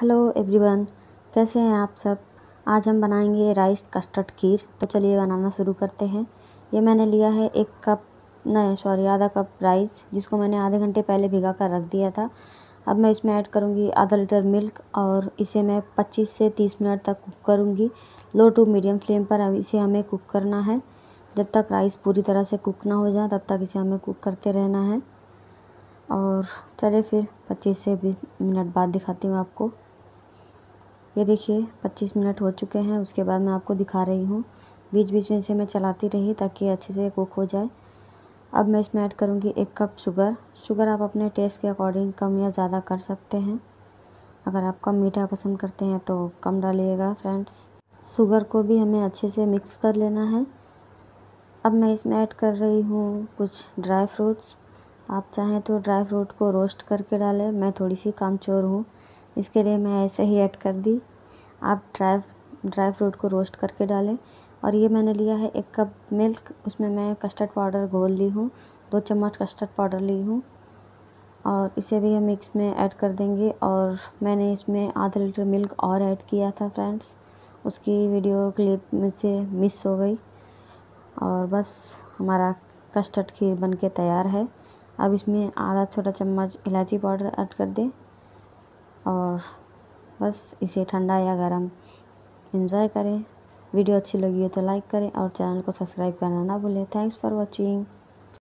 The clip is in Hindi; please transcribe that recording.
हेलो एवरीवन कैसे हैं आप सब आज हम बनाएंगे राइस कस्टर्ड खीर तो चलिए बनाना शुरू करते हैं ये मैंने लिया है एक कप नहीं सॉरी आधा कप राइस जिसको मैंने आधे घंटे पहले भिगा कर रख दिया था अब मैं इसमें ऐड करूँगी आधा लीटर मिल्क और इसे मैं 25 से 30 मिनट तक कुक करूँगी लो टू मीडियम फ्लेम पर अब इसे हमें कुक करना है जब तक राइस पूरी तरह से कुक ना हो जाए तब तक इसे हमें कुक करते रहना है और चले फिर 25 से 20 मिनट बाद दिखाती हूँ आपको ये देखिए 25 मिनट हो चुके हैं उसके बाद मैं आपको दिखा रही हूँ बीच बीच में इसे मैं चलाती रही ताकि अच्छे से कुक हो जाए अब मैं इसमें ऐड करूँगी एक कप शुगर शुगर आप अपने टेस्ट के अकॉर्डिंग कम या ज़्यादा कर सकते हैं अगर आप कम मीठा पसंद करते हैं तो कम डालिएगा फ्रेंड्स शुगर को भी हमें अच्छे से मिक्स कर लेना है अब मैं इसमें ऐड कर रही हूँ कुछ ड्राई फ्रूट्स आप चाहें तो ड्राई फ्रूट को रोस्ट करके डालें मैं थोड़ी सी कामचोर हूँ इसके लिए मैं ऐसे ही ऐड कर दी आप ड्राई ड्राई फ्रूट को रोस्ट करके डालें और ये मैंने लिया है एक कप मिल्क उसमें मैं कस्टर्ड पाउडर घोल ली हूँ दो चम्मच कस्टर्ड पाउडर ली हूँ और इसे भी हम मिक्स में ऐड कर देंगे और मैंने इसमें आधा लीटर मिल्क और ऐड किया था फ्रेंड्स उसकी वीडियो क्लिप मुझसे मिस हो गई और बस हमारा कस्टर्ड खीर बन के तैयार है अब इसमें आधा छोटा चम्मच इलायची पाउडर ऐड कर दें और बस इसे ठंडा या गर्म इन्जॉय करें वीडियो अच्छी लगी हो तो लाइक करें और चैनल को सब्सक्राइब करना ना भूलें थैंक्स फॉर वॉचिंग